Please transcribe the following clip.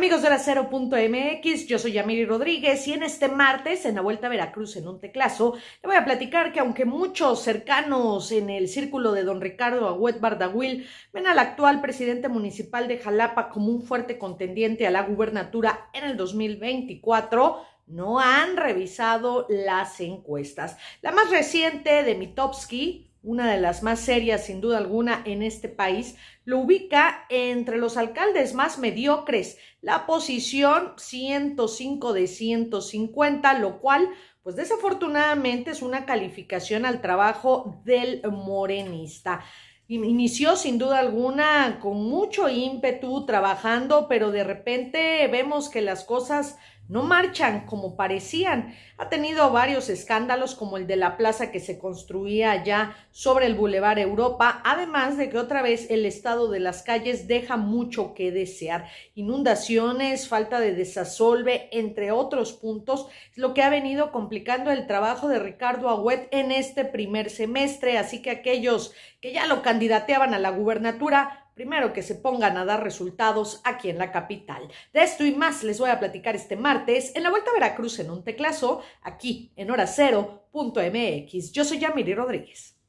Amigos de la 0.mx, yo soy Yamiri Rodríguez y en este martes, en la Vuelta a Veracruz en un teclazo, le voy a platicar que aunque muchos cercanos en el círculo de don Ricardo Agüet Bardahuil ven al actual presidente municipal de Jalapa como un fuerte contendiente a la gubernatura en el 2024, no han revisado las encuestas. La más reciente de Mitowski, una de las más serias sin duda alguna en este país, lo ubica entre los alcaldes más mediocres, la posición 105 de 150, lo cual pues desafortunadamente es una calificación al trabajo del morenista. Inició sin duda alguna con mucho ímpetu trabajando, pero de repente vemos que las cosas no marchan como parecían. Ha tenido varios escándalos como el de la plaza que se construía allá sobre el Boulevard Europa, además de que otra vez el estado de las calles deja mucho que desear. Inundaciones, falta de desasolve, entre otros puntos, es lo que ha venido complicando el trabajo de Ricardo Agüet en este primer semestre, así que aquellos que ya lo candidateaban a la gubernatura Primero que se pongan a dar resultados aquí en la capital. De esto y más les voy a platicar este martes en la Vuelta a Veracruz en un teclazo, aquí en Hora Cero.mx. Yo soy Yamiri Rodríguez.